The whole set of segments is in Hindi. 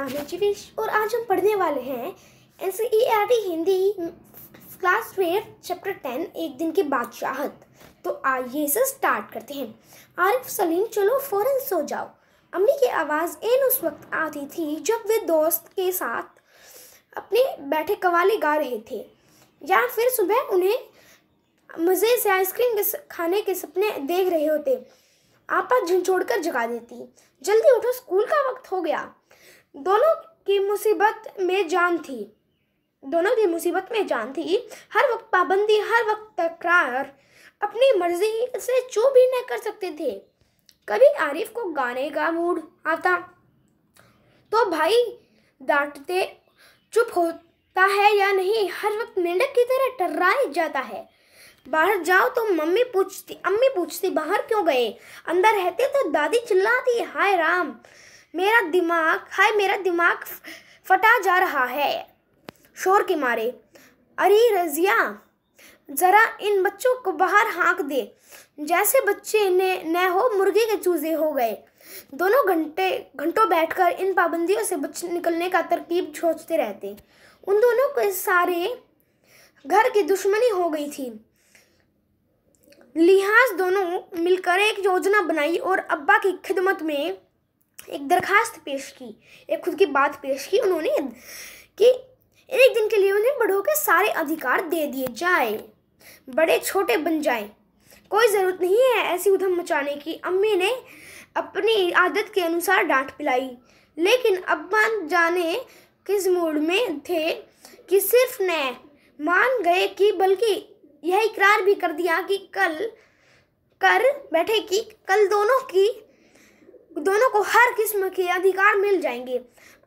नाम है जीवेश और आज हम पढ़ने वाले हैं N C E R T Hindi class twelve chapter ten एक दिन की बादशाहत तो आइए इसे स्टार्ट करते हैं आरिफ सलीम चलो फौरन सो जाओ अम्मी की आवाज़ एन उस वक्त आती थी जब वे दोस्त के साथ अपने बैठे कवाले गा रहे थे या फिर सुबह उन्हें मज़े से आइसक्रीम के खाने के सपने देख रहे होते आपा झुंझोड़ कर जगा देती जल्दी उठो स्कूल का वक्त हो गया दोनों की मुसीबत में जान थी दोनों की मुसीबत में जान थी हर वक्त पाबंदी हर वक्त तकरार अपनी मर्जी से जो भी नहीं कर सकते थे कभी आरिफ को गाने का मूड आता तो भाई डांटते चुप होता है या नहीं हर वक्त मेंढक की तरह टर्राए जाता है बाहर जाओ तो मम्मी पूछती अम्मी पूछती बाहर क्यों गए अंदर रहते तो दादी चिल्लाती हाय राम मेरा दिमाग हाय मेरा दिमाग फटा जा रहा है शोर के मारे अरे रजिया ज़रा इन बच्चों को बाहर हाँक दे जैसे बच्चे ने न हो मुर्गे के चूजे हो गए दोनों घंटे घंटों बैठकर इन पाबंदियों से बच निकलने का तरकीब सोचते रहते उन दोनों के सारे घर की दुश्मनी हो गई थी लिहाज दोनों मिलकर एक योजना बनाई और अब्बा की खिदमत में एक दरखास्त पेश की एक खुद की बात पेश की उन्होंने कि एक दिन के लिए उन्हें बड़ों के सारे अधिकार दे दिए जाए बड़े छोटे बन जाए कोई ज़रूरत नहीं है ऐसी उधम मचाने की अम्मी ने अपनी आदत के अनुसार डांट पिलाई लेकिन अब्बा जाने किस मूड में थे कि सिर्फ न मान गए कि बल्कि यह इकरार भी कर दिया कि कल कर बैठे कि कल दोनों की दोनों को हर किस्म के अधिकार मिल जाएंगे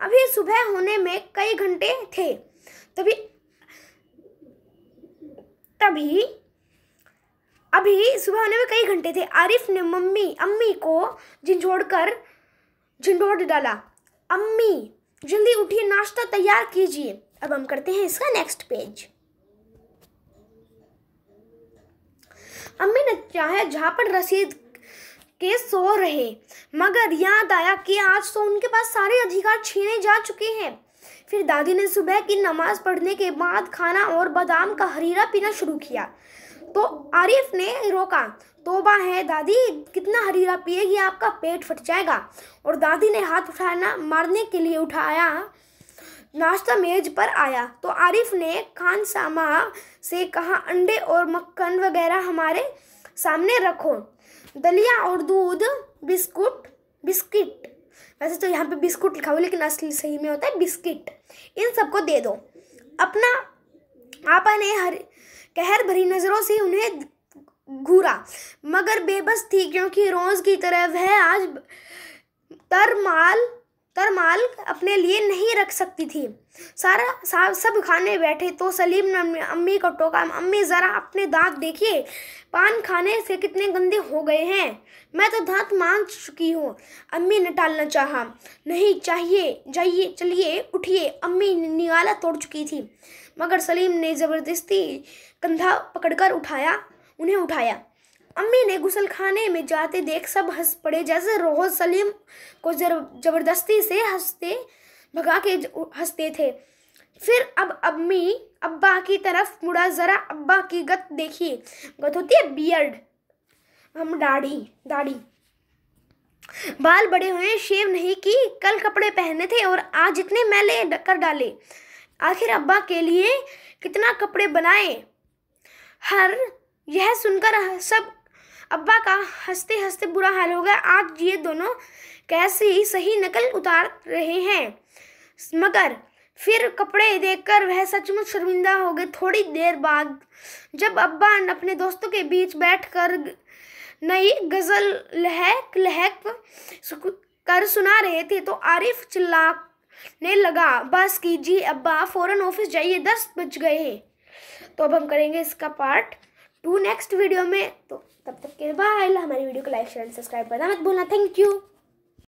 अभी सुबह होने में कई घंटे थे तभी तभी अभी सुबह होने में कई घंटे थे आरिफ ने मम्मी अम्मी को कर झिंडोड़ डाला अम्मी जल्दी उठिए नाश्ता तैयार कीजिए अब हम करते हैं इसका नेक्स्ट पेज अम्मी ने चाहे झापड़ रसीद के सो रहे मगर याद आया कि आज तो उनके पास सारे अधिकार छीने जा चुके हैं फिर दादी ने सुबह की नमाज पढ़ने के बाद खाना और बादाम का हरीरा पीना शुरू किया तो आरिफ ने रोका तोबा है दादी कितना हरीरा पिएगी आपका पेट फट जाएगा और दादी ने हाथ उठाना मारने के लिए उठाया नाश्ता मेज पर आया तो आरिफ ने खान सामा से कहा अंडे और मक्खन वगैरह हमारे सामने रखो दलिया और दूध बिस्कुट बिस्किट वैसे तो यहाँ पे बिस्कुट लिखा हुआ लेकिन असली सही में होता है बिस्किट इन सबको दे दो अपना आपा ने हर कहर भरी नज़रों से उन्हें घूरा मगर बेबस थी क्योंकि रोज़ की तरह वह आज तरमाल कर माल अपने लिए नहीं रख सकती थी सारा सा सब खाने बैठे तो सलीम ने अम्मी को टोका अम्मी ज़रा अपने दांत देखिए पान खाने से कितने गंदे हो गए हैं मैं तो दांत मांग चुकी हूँ अम्मी ने टालना चाहा नहीं चाहिए जाइए चलिए उठिए अम्मी निवाला तोड़ चुकी थी मगर सलीम ने ज़बरदस्ती कंधा पकड़कर उठाया उन्हें उठाया अम्मी ने गुसल खाने में जाते देख सब हंस पड़े जैसे रोहत सलीम को जबरदस्ती से हंसते भगा के हंसते थे फिर अब अम्मी अब्बा की तरफ मुड़ा ज़रा अब्बा की गत देखिए गत होती है बियर्ड हम दाढ़ी दाढ़ी बाल बड़े हुए शेव नहीं की कल कपड़े पहने थे और आज इतने मैले कर डाले आखिर अब्बा के लिए कितना कपड़े बनाए हर यह सुनकर सब अब्बा का हंसते हंसते बुरा हाल हो गया आज ये दोनों कैसे ही सही नकल उतार रहे हैं मगर फिर कपड़े देखकर वह सचमुच शर्मिंदा हो गए थोड़ी देर बाद जब अब्बा अपने दोस्तों के बीच बैठकर नई गज़ल लहक लहक कर सुना रहे थे तो आरिफ चिल्ला ने लगा बस कीजिए अब्बा फ़ौरन ऑफिस जाइए दस बज गए हैं तो अब हम करेंगे इसका पार्ट टू नेक्स्ट वीडियो में तो तब तक के बाद हमारी वीडियो को लाइक शेयर एंड सब्सक्राइब करना मत भूलना थैंक यू